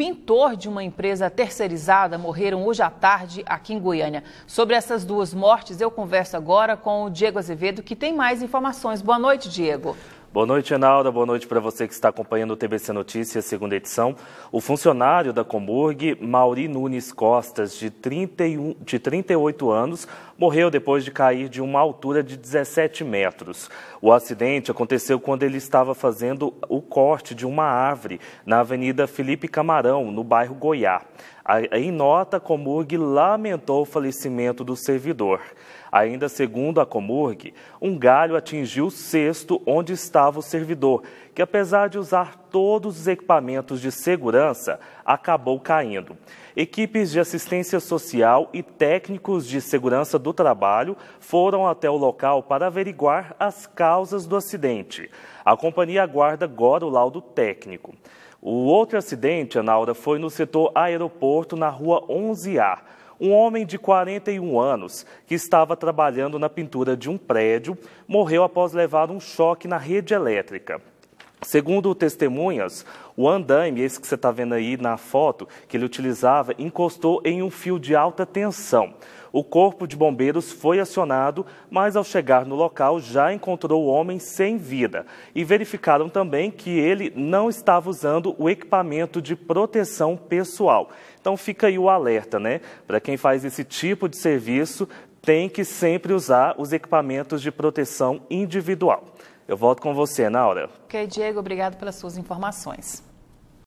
pintor de uma empresa terceirizada morreram hoje à tarde aqui em Goiânia. Sobre essas duas mortes, eu converso agora com o Diego Azevedo, que tem mais informações. Boa noite, Diego. Boa noite, Enalda. Boa noite para você que está acompanhando o TBC Notícias, segunda edição. O funcionário da Comburg, Mauri Nunes Costas, de, 31, de 38 anos, morreu depois de cair de uma altura de 17 metros. O acidente aconteceu quando ele estava fazendo o corte de uma árvore na Avenida Felipe Camarão, no bairro Goiá. Em nota, a Comurg lamentou o falecimento do servidor. Ainda segundo a Comurg, um galho atingiu o cesto onde estava o servidor, que apesar de usar todos os equipamentos de segurança, acabou caindo. Equipes de assistência social e técnicos de segurança do trabalho foram até o local para averiguar as causas do acidente. A companhia aguarda agora o laudo técnico. O outro acidente, Anaura, foi no setor aeroporto, na rua 11A. Um homem de 41 anos, que estava trabalhando na pintura de um prédio, morreu após levar um choque na rede elétrica. Segundo testemunhas, o andaime, esse que você está vendo aí na foto, que ele utilizava, encostou em um fio de alta tensão. O corpo de bombeiros foi acionado, mas ao chegar no local já encontrou o homem sem vida. E verificaram também que ele não estava usando o equipamento de proteção pessoal. Então fica aí o alerta, né? Para quem faz esse tipo de serviço, tem que sempre usar os equipamentos de proteção individual. Eu volto com você, Naura. Ok, Diego, obrigado pelas suas informações.